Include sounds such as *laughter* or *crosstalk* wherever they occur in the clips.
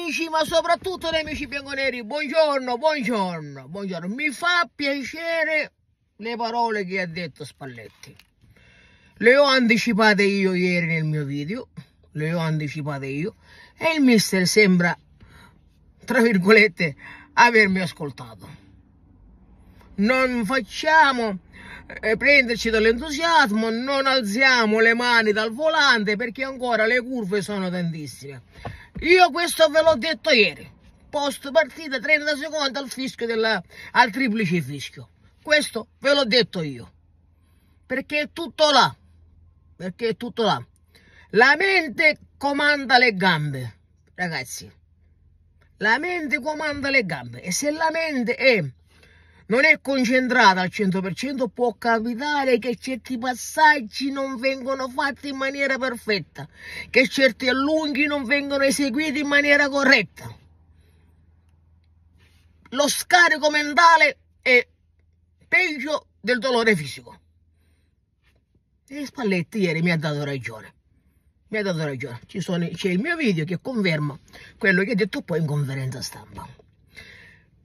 amici, ma soprattutto gli amici bianconeri, buongiorno, buongiorno, buongiorno. Mi fa piacere le parole che ha detto Spalletti. Le ho anticipate io ieri nel mio video, le ho anticipate io, e il mister sembra, tra virgolette, avermi ascoltato. Non facciamo eh, prenderci dall'entusiasmo, non alziamo le mani dal volante perché ancora le curve sono tantissime. Io questo ve l'ho detto ieri. Post partita 30 secondi al fischio della, al triplice fischio. Questo ve l'ho detto io. Perché è tutto là. Perché è tutto là. La mente comanda le gambe, ragazzi. La mente comanda le gambe e se la mente è non è concentrata al 100%, può capitare che certi passaggi non vengono fatti in maniera perfetta, che certi allunghi non vengono eseguiti in maniera corretta. Lo scarico mentale è peggio del dolore fisico. E Spalletti ieri mi ha dato ragione. Mi ha dato ragione. c'è il mio video che conferma quello che ho detto poi in conferenza stampa.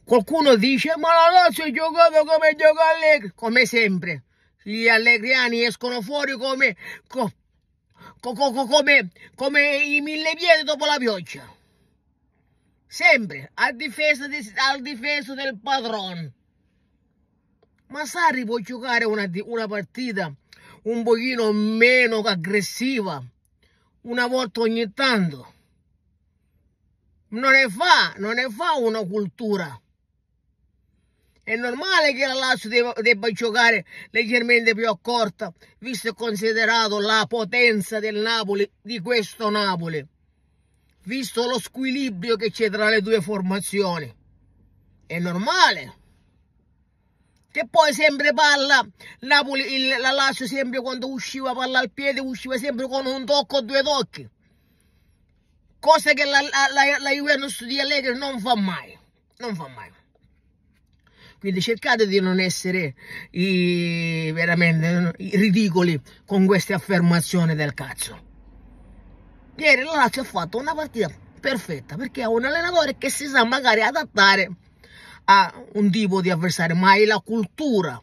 Qualcuno dice, ma la Lazio giocava come gioca Allegri, come sempre. Gli allegriani escono fuori come, co, co, co, come, come i mille piedi dopo la pioggia. Sempre a difesa, di, al difesa del padrone. Ma Sarri può giocare una, una partita un pochino meno aggressiva, una volta ogni tanto. Non ne fa, non ne fa una cultura. È normale che la Lazio debba, debba giocare leggermente più accorta, visto e considerato la potenza del Napoli, di questo Napoli, visto lo squilibrio che c'è tra le due formazioni. È normale che poi sempre parla Napoli, il, la Lazio sempre quando usciva palla al piede usciva sempre con un tocco o due tocchi cosa che la, la, la, la Juventus di Allegri non fa mai non fa mai quindi cercate di non essere i, veramente i ridicoli con queste affermazioni del cazzo. Ieri la Lazio ha fatto una partita perfetta perché ha un allenatore che si sa magari adattare a un tipo di avversario, ma è la cultura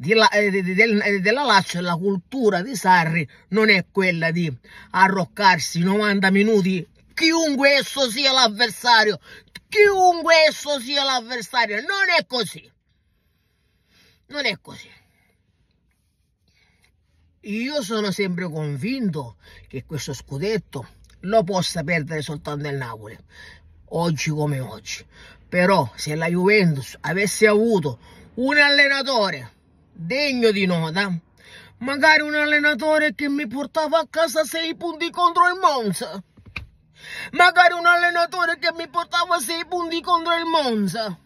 eh, della, eh, della Lazio la cultura di Sarri non è quella di arroccarsi 90 minuti chiunque esso sia l'avversario chiunque esso sia l'avversario. Non è così. Non è così. Io sono sempre convinto che questo scudetto lo possa perdere soltanto il Napoli, oggi come oggi. Però se la Juventus avesse avuto un allenatore degno di nota, magari un allenatore che mi portava a casa sei punti contro il Monza, magari un allenatore che mi portava 6 punti contro il Monza.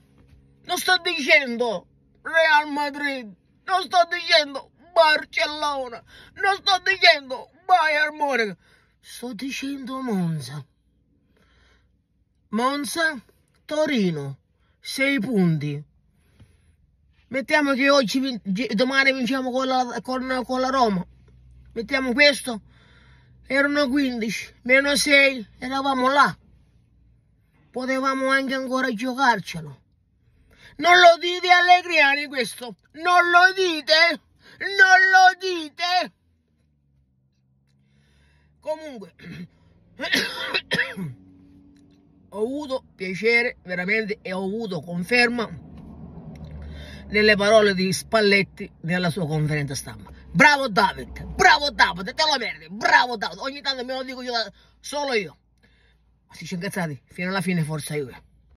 Non sto dicendo Real Madrid, non sto dicendo Barcellona, non sto dicendo Bayern Monaco, sto dicendo Monza. Monza, Torino, 6 punti. Mettiamo che oggi, domani vinciamo con la, con, con la Roma. Mettiamo questo, erano 15, meno 6, eravamo là. Potevamo anche ancora giocarcelo. Non lo dite Allegriani questo, non lo dite, non lo dite. Comunque, *coughs* ho avuto piacere veramente e ho avuto conferma nelle parole di Spalletti nella sua conferenza stampa. Bravo David! Bravo Davide, te lo merdi, bravo Davide. Ogni tanto me lo dico io solo io. Ma si sono incazzati, fino alla fine forza io.